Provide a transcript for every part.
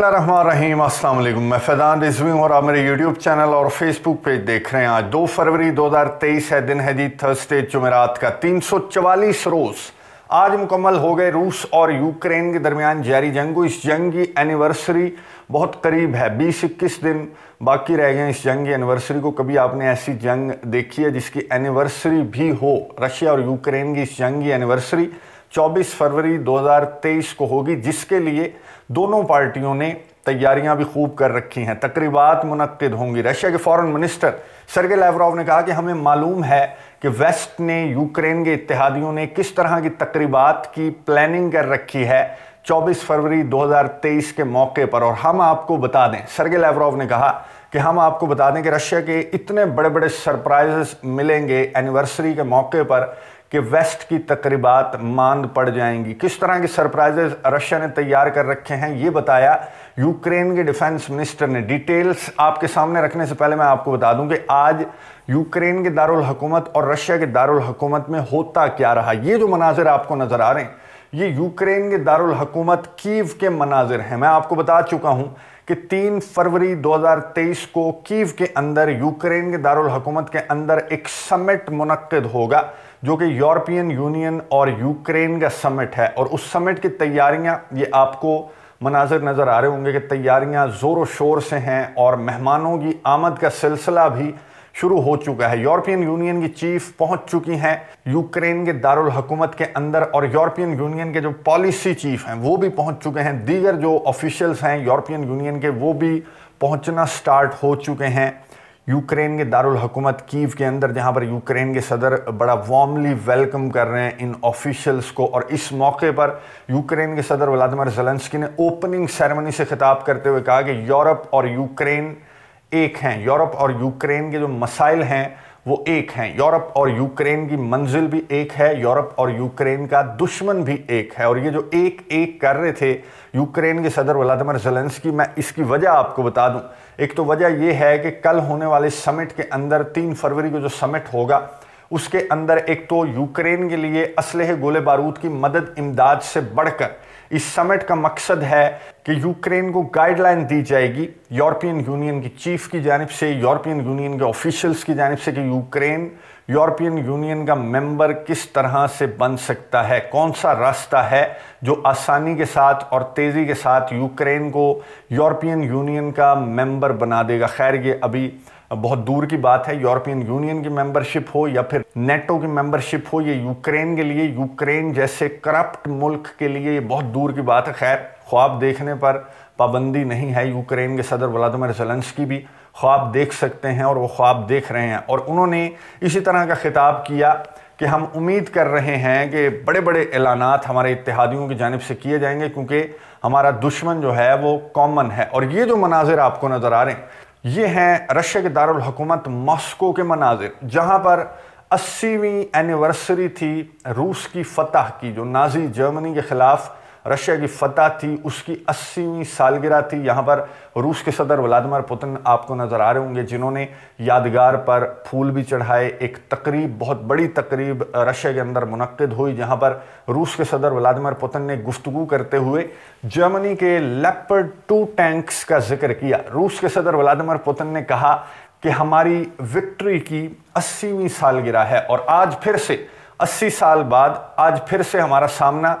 बसमीम अस्सलाम वालेकुम मैं फैदान रिजवी हूँ और आप मेरे यूट्यूब चैनल और फेसबुक पेज देख रहे हैं आज 2 फरवरी 2023 है दिन है जी थर्सडे जुमेरात का 344 रोज़ आज मुकम्मल हो गए रूस और यूक्रेन के दरमियान जारी जंग इस जंग की एनिवर्सरी बहुत करीब है बीस इक्कीस दिन बाकी रह गए इस जंग की एनिवर्सरी को कभी आपने ऐसी जंग देखी है जिसकी एनिवर्सरी भी हो रशिया और यूक्रेन की इस जंग की एनिवर्सरी 24 फरवरी 2023 को होगी जिसके लिए दोनों पार्टियों ने तैयारियां भी खूब कर रखी हैं तकरीबात मुनद होंगी रशिया के फॉरेन मिनिस्टर सरगे लेवरॉव ने कहा कि हमें मालूम है कि वेस्ट ने यूक्रेन के इतिहादियों ने किस तरह की तकरीबात की प्लानिंग कर रखी है 24 फरवरी 2023 के मौके पर और हम आपको बता दें सरगे लेवरॉव ने कहा कि हम आपको बता दें कि रशिया के इतने बड़े बड़े सरप्राइजेस मिलेंगे एनिवर्सरी के मौके पर कि वेस्ट की तकरीबात मांद पड़ जाएंगी किस तरह के सरप्राइजेज रशिया ने तैयार कर रखे हैं ये बताया यूक्रेन के डिफेंस मिनिस्टर ने डिटेल्स आपके सामने रखने से पहले मैं आपको बता दूं कि आज यूक्रेन के दारुल हकूमत और रशिया के दारुल हकूमत में होता क्या रहा ये जो मनाजिर आपको नज़र आ रहे हैं ये यूक्रेन के दारुल हकूमत कीव के मनाजिर हैं मैं आपको बता चुका हूं कि तीन फरवरी 2023 को कीव के अंदर यूक्रेन के दारुल हकूमत के अंदर एक समिट मुनद होगा जो कि यूरोपियन यूनियन और यूक्रेन का समिट है और उस समिट की तैयारियां ये आपको मनाजिर नज़र आ रहे होंगे कि तैयारियां ज़ोरों शोर से हैं और मेहमानों की आमद का सिलसिला भी शुरू हो चुका है यूरोपियन यूनियन की चीफ पहुंच चुकी हैं यूक्रेन के दारुल हकूमत के अंदर और यूरोपियन यूनियन के जो पॉलिसी चीफ हैं वो भी पहुंच चुके हैं दीगर जो ऑफिशियल्स हैं यूरोपियन यूनियन के वो भी पहुंचना स्टार्ट हो चुके हैं यूक्रेन के दारुल हकूमत कीव के अंदर जहां पर यूक्रेन के सदर बड़ा वार्मली वेलकम कर रहे हैं इन ऑफिशियल्स को और इस मौके पर यूक्रेन के सदर व्लादिमिर जलंसकी ने ओपनिंग सेरेमनी से खिताब करते हुए कहा कि यूरोप और यूक्रेन एक हैं यूरोप और यूक्रेन के जो मसाइल हैं वो एक हैं यूरोप और यूक्रेन की मंजिल भी एक है यूरोप और यूक्रेन का दुश्मन भी एक है और ये जो एक एक कर रहे थे यूक्रेन के सदर व्लादिमिर जेलेंस्की मैं इसकी वजह आपको बता दूं एक तो वजह यह है कि कल होने वाले समिट के अंदर तीन फरवरी को जो समिट होगा उसके अंदर एक तो यूक्रेन के लिए असलह गोले बारूद की मदद इमदाद से बढ़कर इस समिट का मकसद है कि यूक्रेन को गाइडलाइन दी जाएगी यूरोपियन यूनियन की चीफ की जानब से यूरोपियन यूनियन के ऑफिशियल्स की जानब से कि यूक्रेन यूरोपियन यूनियन का मेंबर किस तरह से बन सकता है कौन सा रास्ता है जो आसानी के साथ और तेज़ी के साथ यूक्रेन को यूरोपियन यूनियन का मेंबर बना देगा खैर ये अभी बहुत दूर की बात है यूरोपियन यूनियन की मेंबरशिप हो या फिर नेटो की मेंबरशिप हो ये यूक्रेन के लिए यूक्रेन जैसे करप्ट मुल्क के लिए ये बहुत दूर की बात है खैर ख्वाब देखने पर पाबंदी नहीं है यूक्रेन के सदर व्लादिमिर जेलेंस्की भी ख्वाब देख सकते हैं और वो ख्वाब देख रहे हैं और उन्होंने इसी तरह का खिताब किया कि हम उम्मीद कर रहे हैं कि बड़े बड़े ऐलानात हमारे इतिहादियों की जानब से किए जाएंगे क्योंकि हमारा दुश्मन जो है वो कॉमन है और ये जो मनाजिर आपको नज़र आ रहे हैं ये हैं रशिया के दारुल हुकूमत मॉस्को के मनाजिर जहाँ पर अस्सीवीं एनिवर्सरी थी रूस की फतह की जो नाजी जर्मनी के ख़िलाफ़ रशिया की फतह थी उसकी अस्सीवीं सालगिरह थी यहाँ पर रूस के सदर व्लादिमिर पुतिन आपको नज़र आ रहे होंगे जिन्होंने यादगार पर फूल भी चढ़ाए एक तकरीब बहुत बड़ी तकरीब रशिया के अंदर मुनद हुई जहाँ पर रूस के सदर व्लादिमिर पुतिन ने गुफ्तु करते हुए जर्मनी के लेपर्ड टू टैंक्स का जिक्र किया रूस के सदर व्लादिमिर पुतिन ने कहा कि हमारी विक्ट्री की अस्सीवीं सालगिरह है और आज फिर से अस्सी साल बाद आज फिर से हमारा सामना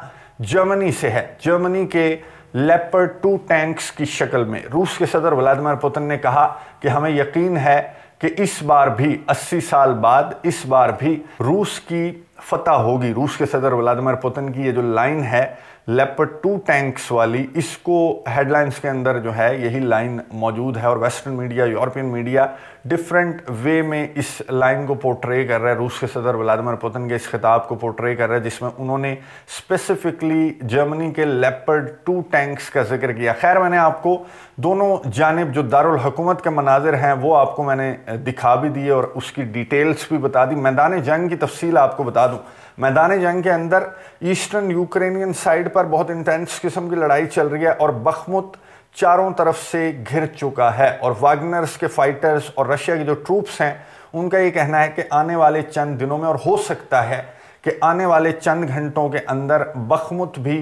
जर्मनी से है जर्मनी के लेपर टू टैंक्स की शक्ल में रूस के सदर व्लादिमिर पुतिन ने कहा कि हमें यकीन है कि इस बार भी 80 साल बाद इस बार भी रूस की फतह होगी रूस के सदर व्लादिमिर पुतिन की ये जो लाइन है लेपर टू टैंक्स वाली इसको हेडलाइंस के अंदर जो है यही लाइन मौजूद है और western media European media different way में इस लाइन को पोर्ट्रे कर रहा है रूस के सदर व्लादिमिर पुतिन के इस खिताब को पोर्ट्रे कर रहा है जिसमें उन्होंने स्पेसिफिकली जर्मनी के लेपर्ड टू टैंक्स का जिक्र किया खैर मैंने आपको दोनों जानब जो दारकूमत के मनाजिर हैं वो आपको मैंने दिखा भी दिए और उसकी डिटेल्स भी बता दी मैदान जंग की तफसील आपको बता दूँ मैदान जंग के अंदर ईस्टर्न यूक्रेनियन साइड पर बहुत इंटेंस किस्म की लड़ाई चल रही है और बखमुत चारों तरफ से घिर चुका है और वागनर्स के फाइटर्स और रशिया के जो ट्रूप्स हैं उनका ये कहना है कि आने वाले चंद दिनों में और हो सकता है कि आने वाले चंद घंटों के अंदर बखमुत भी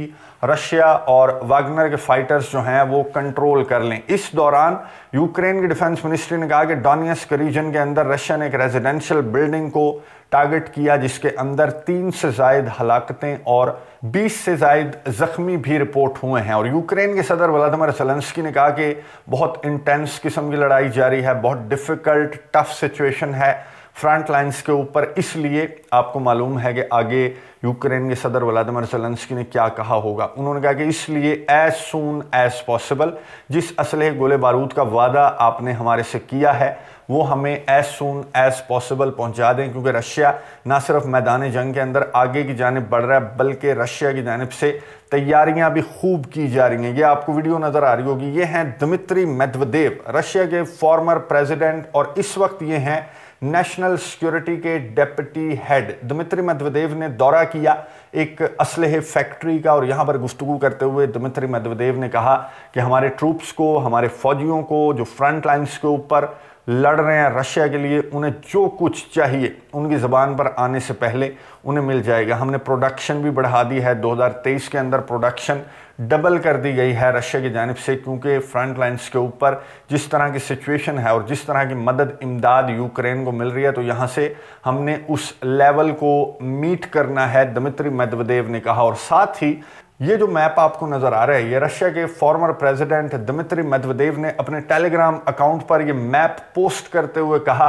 रशिया और वागनर के फाइटर्स जो हैं वो कंट्रोल कर लें इस दौरान यूक्रेन के डिफेंस मिनिस्ट्री ने कहा कि डॉनियस के रीजन के अंदर रशिया ने एक रेजिडेंशियल बिल्डिंग को टारगेट किया जिसके अंदर तीन से जायद हलाकतें और 20 से जायद जख्मी भी रिपोर्ट हुए हैं और यूक्रेन के सदर व्लादिमिर सलेंस्की ने कहा कि बहुत इंटेंस किस्म की लड़ाई जारी है बहुत डिफ़िकल्ट टफ सिचुएशन है फ्रंट लाइंस के ऊपर इसलिए आपको मालूम है कि आगे यूक्रेन के सदर व्लादिमिर जलेंसकी ने क्या कहा होगा उन्होंने कहा कि इसलिए एज सून एज पॉसिबल जिस असलह गोले बारूद का वादा आपने हमारे से किया है वो हमें एज सून एज पॉसिबल पहुंचा दें क्योंकि रशिया ना सिर्फ मैदान जंग के अंदर आगे की जानब बढ़ रहा है बल्कि रशिया की जानब से तैयारियां भी खूब की जा रही हैं ये आपको वीडियो नज़र आ रही होगी ये हैं दमित्री मेदवदेव रशिया के फॉर्मर प्रेजिडेंट और इस वक्त ये हैं नेशनल सिक्योरिटी के डेप्टी हेड दमित्री मध्वदेव ने दौरा किया एक असलहे फैक्ट्री का और यहाँ पर गुफ्तु करते हुए दमित्री मध्वदेव ने कहा कि हमारे ट्रूप्स को हमारे फौजियों को जो फ्रंट लाइन्स के ऊपर लड़ रहे हैं रशिया के लिए उन्हें जो कुछ चाहिए उनकी ज़बान पर आने से पहले उन्हें मिल जाएगा हमने प्रोडक्शन भी बढ़ा दी है 2023 के अंदर प्रोडक्शन डबल कर दी गई है रशिया की जानब से क्योंकि फ्रंट लाइन्स के ऊपर जिस तरह की सिचुएशन है और जिस तरह की मदद इमदाद यूक्रेन को मिल रही है तो यहाँ से हमने उस लेवल को मीट करना है दमित्री मेदवदेव ने कहा और साथ ही ये जो मैप आपको नजर आ रहा है ये रशिया के फॉर्मर प्रेसिडेंट दमित्री मेदवदेव ने अपने टेलीग्राम अकाउंट पर ये मैप पोस्ट करते हुए कहा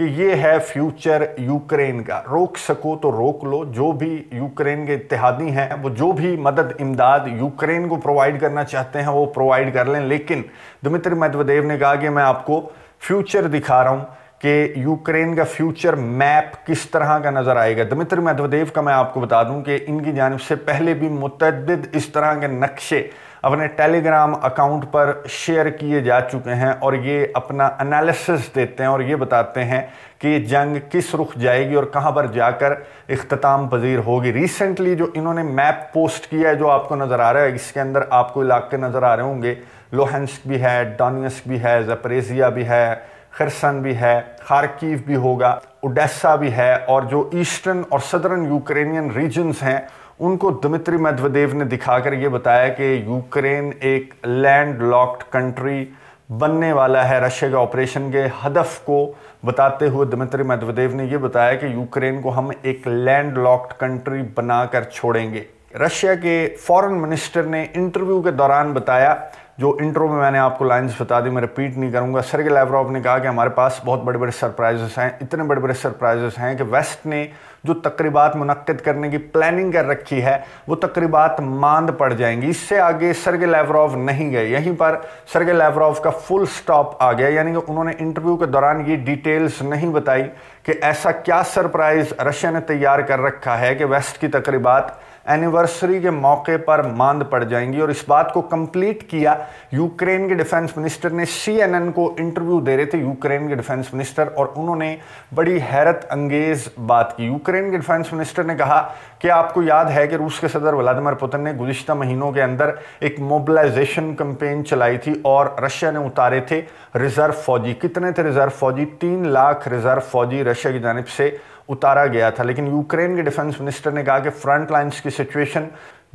कि ये है फ्यूचर यूक्रेन का रोक सको तो रोक लो जो भी यूक्रेन के इतिहादी हैं वो जो भी मदद इमदाद यूक्रेन को प्रोवाइड करना चाहते हैं वो प्रोवाइड कर लें लेकिन दमित्री मेदवदेव ने कहा कि मैं आपको फ्यूचर दिखा रहा हूँ कि यूक्रेन का फ्यूचर मैप किस तरह का नज़र आएगा दमित्र मेदवदेव का मैं आपको बता दूं कि इनकी जानब से पहले भी मुतद इस तरह के नक्शे अपने टेलीग्राम अकाउंट पर शेयर किए जा चुके हैं और ये अपना एनालिसिस देते हैं और ये बताते हैं कि जंग किस रुख जाएगी और कहाँ पर जाकर इख्ताम पजीर होगी रिसेंटली जो इन्होंने मैप पोस्ट किया है जो आपको नज़र आ रहा है इसके अंदर आपको इलाके नज़र आ रहे होंगे लोहेंस्क भी है डॉनियस्क भी है जपरेजिया भी है खरसन भी है खारकीव भी होगा उडेसा भी है और जो ईस्टर्न और सदर्न यूक्रेनियन रीजन्स हैं उनको दमित्री मेदवदेव ने दिखाकर ये बताया कि यूक्रेन एक लैंड लॉक्ड कंट्री बनने वाला है रशिया के ऑपरेशन के हदफ को बताते हुए दमित्री मेदवदेव ने यह बताया कि यूक्रेन को हम एक लैंड लॉक्ड कंट्री बनाकर छोड़ेंगे रशिया के फॉरेन मिनिस्टर ने इंटरव्यू के दौरान बताया जो इंट्रो में मैंने आपको लाइंस बता दी मैं रिपीट नहीं करूँगा सरगे लैवरॉफ ने कहा कि हमारे पास बहुत बड़े बड़े सरप्राइजेस हैं इतने बड़े बड़े सरप्राइजेस हैं कि वेस्ट ने जो तकरीबा मुनद करने की प्लानिंग कर रखी है वो तकरीबा मांद पड़ जाएंगी इससे आगे सरगे लैवरॉफ नहीं गए यहीं पर सरगे लैवरॉफ का फुल स्टॉप आ गया यानी कि उन्होंने इंटरव्यू के दौरान ये डिटेल्स नहीं बताई कि ऐसा क्या सरप्राइज़ रशिया ने तैयार कर रखा है कि वेस्ट की तकरीबा एनिवर्सरी के मौके पर मांद पड़ जाएंगी और इस बात को कंप्लीट किया यूक्रेन के डिफेंस मिनिस्टर ने सीएनएन को इंटरव्यू दे रहे थे यूक्रेन के डिफेंस मिनिस्टर और उन्होंने बड़ी हैरत अंगेज बात की यूक्रेन के डिफेंस मिनिस्टर ने कहा कि आपको याद है कि रूस के सदर व्लादिमिर पुतिन ने गुजशत महीनों के अंदर एक मोबिलाइजेशन कंपेन चलाई थी और रशिया ने उतारे थे रिजर्व फौजी कितने थे रिजर्व फौजी तीन लाख रिजर्व फौजी रशिया की जानब से उतारा गया था लेकिन यूक्रेन के डिफेंस मिनिस्टर ने कहा कि फ्रंट लाइन्स की सिचुएशन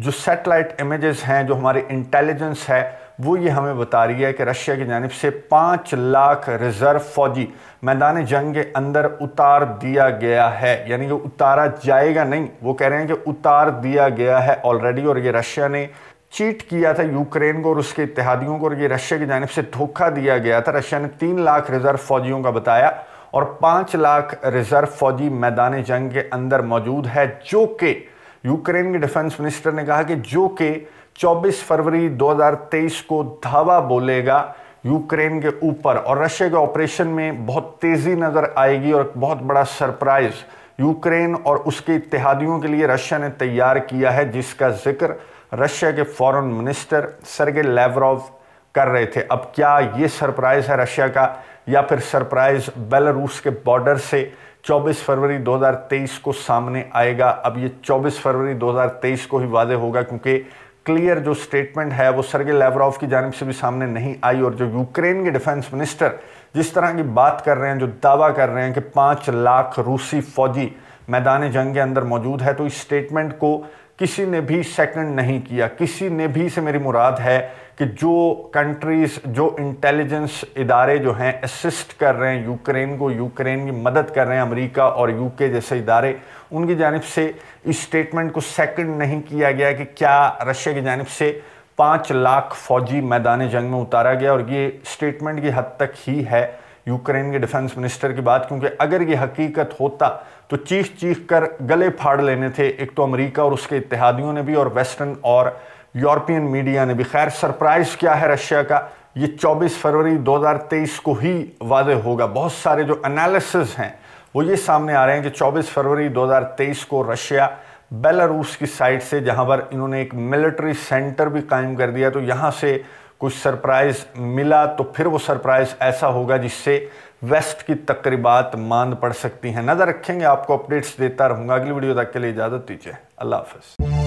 जो सेटेलाइट इमेजेस हैं जो हमारी इंटेलिजेंस है वो ये हमें बता रही है कि रशिया की जानब से पाँच लाख रिज़र्व फौजी मैदान जंग के अंदर उतार दिया गया है यानी कि उतारा जाएगा नहीं वो कह रहे हैं कि उतार दिया गया है ऑलरेडी और ये रशिया ने चीट किया था यूक्रेन को और उसके इतिहादियों को और ये रशिया की जानब से धोखा दिया गया था रशिया ने तीन लाख रिज़र्व फौजियों का बताया और पाँच लाख रिजर्व फौजी मैदान जंग के अंदर मौजूद है जो कि यूक्रेन के डिफेंस मिनिस्टर ने कहा कि जो कि 24 फरवरी 2023 को धावा बोलेगा यूक्रेन के ऊपर और रशिया के ऑपरेशन में बहुत तेज़ी नज़र आएगी और बहुत बड़ा सरप्राइज़ यूक्रेन और उसके इतिहादियों के लिए रशिया ने तैयार किया है जिसका जिक्र रशिया के फॉरेन मिनिस्टर सरगे लेवरॉव कर रहे थे अब क्या ये सरप्राइज़ है रशिया का या फिर सरप्राइज बेलारूस के बॉर्डर से 24 फरवरी 2023 को सामने आएगा अब ये 24 फरवरी 2023 को ही वादे होगा क्योंकि क्लियर जो स्टेटमेंट है वो सरगे लेवरॉव की जानब से भी सामने नहीं आई और जो यूक्रेन के डिफेंस मिनिस्टर जिस तरह की बात कर रहे हैं जो दावा कर रहे हैं कि पाँच लाख रूसी फौजी मैदान जंग के अंदर मौजूद है तो इस स्टेटमेंट को किसी ने भी सेकंड नहीं किया किसी ने भी से मेरी मुराद है कि जो कंट्रीज़ जो इंटेलिजेंस इदारे जो हैं असिस्ट कर रहे हैं यूक्रेन को यूक्रेन की मदद कर रहे हैं अमेरिका और यूके जैसे इदारे उनकी जानब से इस स्टेटमेंट को सेकंड नहीं किया गया कि क्या रशिया की जानब से पाँच लाख फौजी मैदान जंग में उतारा गया और ये स्टेटमेंट की हद तक ही है यूक्रेन के डिफेंस मिनिस्टर की बात क्योंकि अगर ये हकीकत होता तो चीख चीख कर गले फाड़ लेने थे एक तो अमेरिका और उसके इतिहादियों ने भी और वेस्टर्न और यूरोपियन मीडिया ने भी खैर सरप्राइज़ क्या है रशिया का ये 24 फरवरी 2023 को ही वादे होगा बहुत सारे जो एनालिसिस हैं वो ये सामने आ रहे हैं कि 24 फरवरी 2023 को रशिया बेलारूस की साइड से जहाँ पर इन्होंने एक मिलिट्री सेंटर भी कायम कर दिया तो यहाँ से कुछ सरप्राइज़ मिला तो फिर वो सरप्राइज़ ऐसा होगा जिससे वेस्ट की तकरीबात मान पड़ सकती हैं नज़र रखेंगे आपको अपडेट्स देता रहूंगा अगली वीडियो तक के लिए इजाज़त दीजिए अल्लाह हाफिज़